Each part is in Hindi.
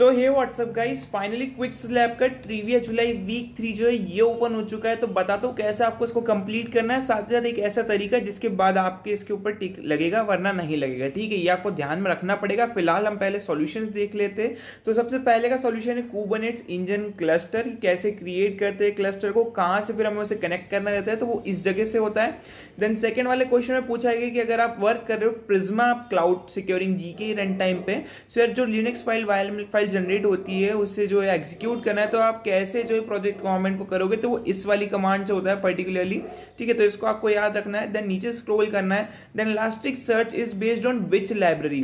सो hey what's up guys finally quick lab का ट्रीविया जुलाई वीक थ्री जो है ये ओपन हो चुका है तो बता दो कैसे आपको इसको कंप्लीट करना है साथ ही साथ एक ऐसा तरीका जिसके बाद आपके इसके ऊपर टिक लगेगा वरना नहीं लगेगा ठीक है ये आपको ध्यान में रखना पड़ेगा फिलहाल हम पहले सोल्यूशन देख लेते हैं तो सबसे पहले का सोल्यूशन है कूबनेट्स इंजन क्लस्टर कैसे क्रिएट करते हैं क्लस्टर को कहाँ से फिर हमें उसे कनेक्ट करना रहता है तो वो इस जगह से होता है देन सेकेंड वाले क्वेश्चन में पूछा गया कि अगर आप वर्क कर रहे हो प्रिज्मा क्लाउड सिक्योरिंग जी के रन टाइम पे सो तो यार जो लिनिक्स फाइल फाइल जनरेट होती है उसे जो है एग्जीक्यूट करना है तो आप कैसे जो है प्रोजेक्ट कमेंट को करोगे तो वो इस वाली कमांड से होता है पर्टिकुलरली ठीक है तो इसको आपको याद रखना है देन नीचे स्क्रोल करना है then elastic search is based on which library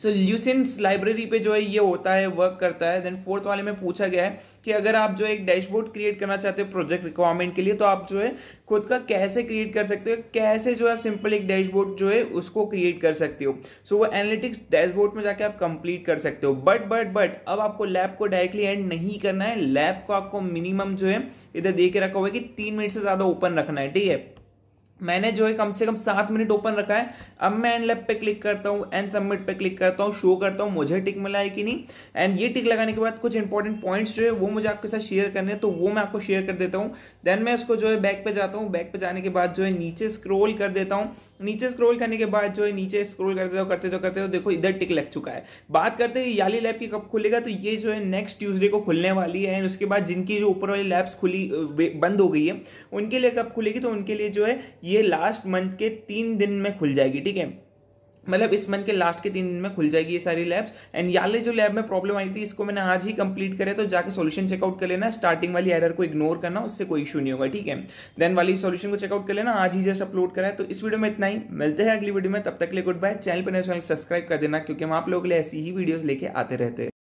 so Lucene library पे जो है ये होता है वर्क करता है देन फोर्थ वाले में पूछा गया है कि अगर आप जो एक डैशबोर्ड क्रिएट करना चाहते हो प्रोजेक्ट रिक्वायरमेंट के लिए तो आप जो है खुद का कैसे क्रिएट कर सकते हो कैसे जो है आप सिंपल एक डैशबोर्ड जो है उसको क्रिएट कर सकते हो सो so, वो एनालिटिक्स डैशबोर्ड में जाके आप कंप्लीट कर सकते हो बट बट बट अब आपको लैब को डायरेक्टली एंड नहीं करना है लैब को आपको मिनिमम जो है इधर दे के रखा हुआ है कि तीन मिनट से ज़्यादा ओपन रखना है ठीक है मैंने जो है कम से कम सात मिनट ओपन रखा है अब मैं एंड लैब पे क्लिक करता हूँ एंड सबमिट पे क्लिक करता हूँ शो करता हूँ मुझे टिक मिला है कि नहीं एंड ये टिक लगाने के बाद कुछ इंपॉर्टेंट पॉइंट्स जो है वो मुझे आपके साथ शेयर करने हैं तो वो मैं आपको शेयर कर देता हूँ देन मैं इसको जो है बैक पे जाता हूँ बैक पे जाने के बाद जो है नीचे स्क्रोल कर देता हूँ नीचे स्क्रॉल करने के बाद जो है नीचे स्क्रॉल करते जाओ करते जाओ करते जाओ देखो इधर टिक लग चुका है बात करते हैं याली लैब की कब खुलेगा तो ये जो है नेक्स्ट ट्यूजडे को खुलने वाली है एंड उसके बाद जिनकी जो ऊपर वाली लैब्स खुली बंद हो गई है उनके लिए कब खुलेगी तो उनके लिए जो है ये लास्ट मंथ के तीन दिन में खुल जाएगी ठीक है मतलब इस मंथ के लास्ट के तीन दिन में खुल जाएगी ये सारी लैब्स एंड याले जो लैब में प्रॉब्लम आई थी इसको मैंने आज ही कंप्लीट करे तो जाके सॉल्यूशन चेकआउट कर लेना स्टार्टिंग वाली एरर को इग्नोर करना उससे कोई इशू नहीं होगा ठीक है देन वाली सॉल्यूशन को चेकआउट कर लेना आज ही जस्ट अपलोड करा है तो इस वीडियो में इतना ही मिलते हैं अगली वीडियो में तब तक के लिए गुड बाय चैनल पर चैनल सब्सक्राइब तो कर देना क्योंकि हम आप लोगों के लिए ऐसी ही वीडियोज लेके आते रहते हैं